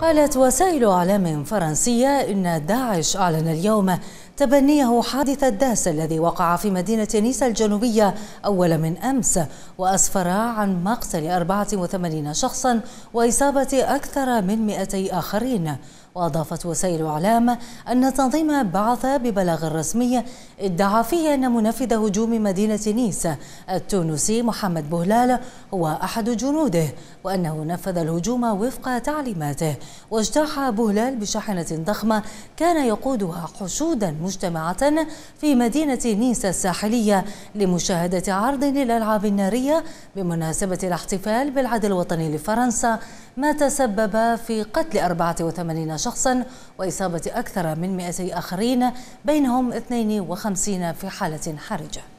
قالت وسائل اعلام فرنسيه ان داعش اعلن اليوم تبنيه حادث الداس الذي وقع في مدينة نيسا الجنوبية أول من أمس وأسفر عن مقتل 84 شخصا وإصابة أكثر من 200 آخرين وأضافت وسائل إعلام أن تنظيم بعث ببلاغ رسمي ادعى فيه أن منفذ هجوم مدينة نيس التونسي محمد بهلال هو أحد جنوده وأنه نفذ الهجوم وفق تعليماته واجتاح بهلال بشاحنة ضخمة كان يقودها حشودا مجتمعة في مدينة نيس الساحلية لمشاهدة عرض للألعاب النارية بمناسبة الاحتفال بالعيد الوطني لفرنسا ما تسبب في قتل 84 شخصا وإصابة أكثر من 200 آخرين بينهم 52 في حالة حرجة